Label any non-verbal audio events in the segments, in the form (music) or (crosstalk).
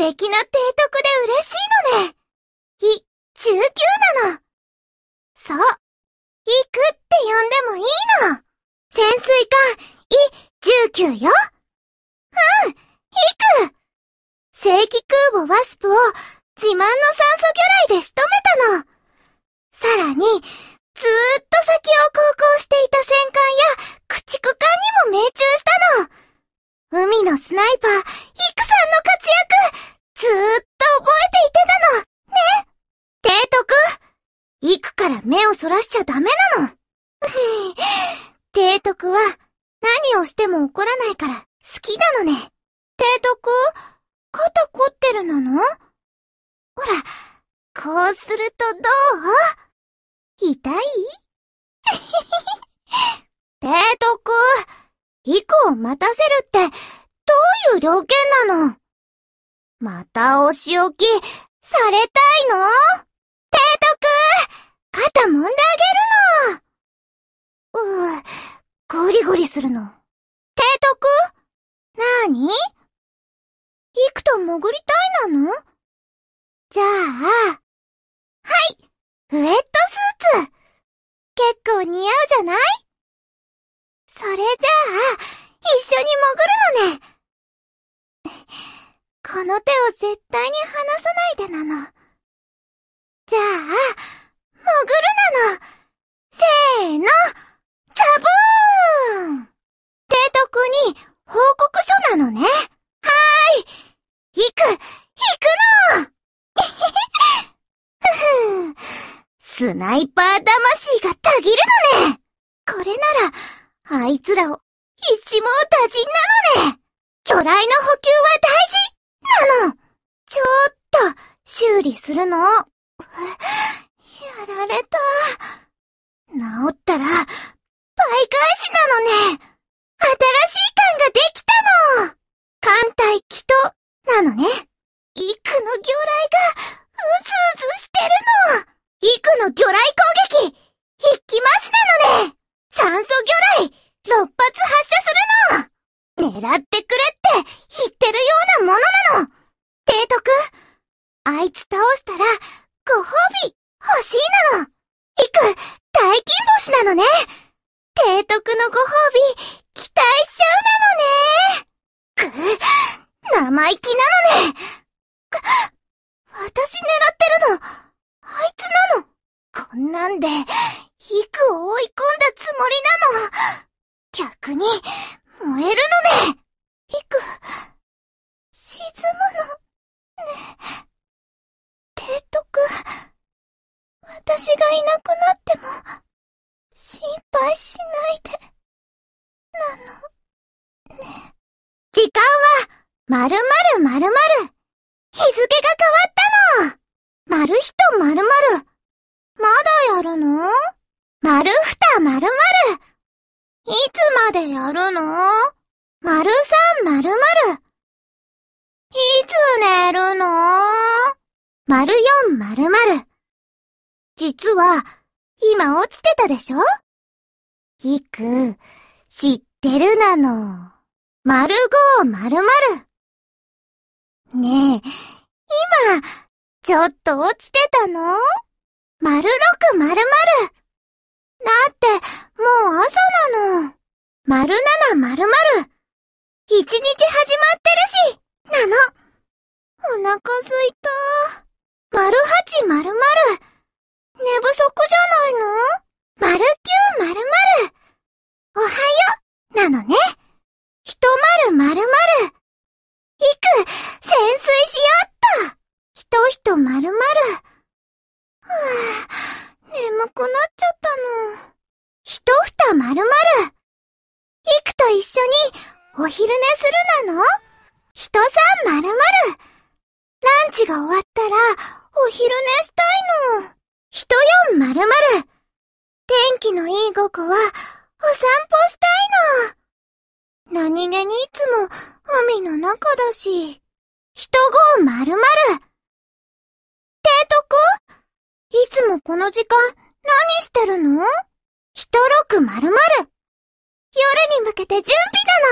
敵な提督で嬉しいのね。い、19なの。そう、行くって呼んでもいいの。潜水艦、い、19よ。うん、行く。正規空母ワスプを自慢の酸素魚雷で仕留めたの。さらに、ずーっと先を航行していた戦艦や駆逐艦にもダメなの。(laughs) 提督は何をしても怒らないから好きなのね。提督、肩凝ってるなのほら、こうするとどう痛い (laughs) 提督、以降待たせるってどういう条件なのまたお仕置きされたいの肩揉んであげるの。うぅ、ゴリゴリするの。提督なーに行くと潜りたいなのじゃあ、はいウェットスーツ結構似合うじゃないそれじゃあ、一緒に潜るのねこの手を絶対に離さないでなの。ナイパー魂がたぎるのねこれなら、あいつらを一網打尽なのね巨大な補給は大事なのちょっと、修理するの。やられた。治ったら、倍返しなのね新しい感ができたの艦隊祈祷なのね。幾の魚雷が、うあいつ倒したら、ご褒美欲しいなのいく、大金星なのね提督のご褒美、期待しちゃうなのねく、生意気なのねく、私狙ってるの、あいつなのこんなんで、いくを追い込んだつもりなの逆に、燃えるのねいく、沈むの、ね。私がいなくなっても、心配しないで、なの、ね。時間は、まるまるまるまる。日付が変わったの。丸一まるまだやるの丸二丸丸。いつまでやるのま三まる。いつ寝るの丸四丸丸。実は、今落ちてたでしょいく、知ってるなの。丸五丸丸。ねえ、今、ちょっと落ちてたの丸六丸丸。だって、もう朝なの。丸七丸丸。一日始まってるし、なの。お腹すいた。丸八丸丸。ったの。ふ蓋まるまる。いくと一緒にお昼寝するなの人さんまるまる。ランチが終わったらお昼寝したいの。人四まるまる。天気のいい午後はお散歩したいの。何気にいつも海の中だし。人五まるまる。提督いつもこの時間何してるの人六〇〇。まるまる。夜に向けて準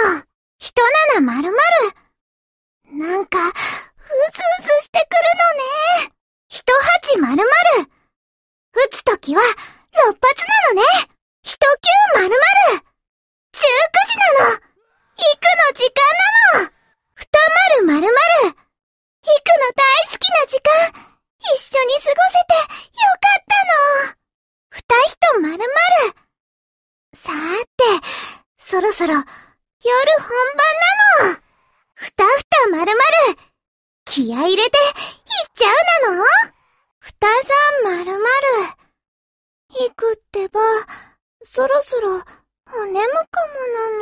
備なの。人七〇〇。まるまる。なんか、ふずふずしてくるのね。人八〇〇。まるまる。撃つときは、六発なのね。気合入れて、いっちゃうなのふたさんまるまる。いくってば、そろそろ、骨むくもなの。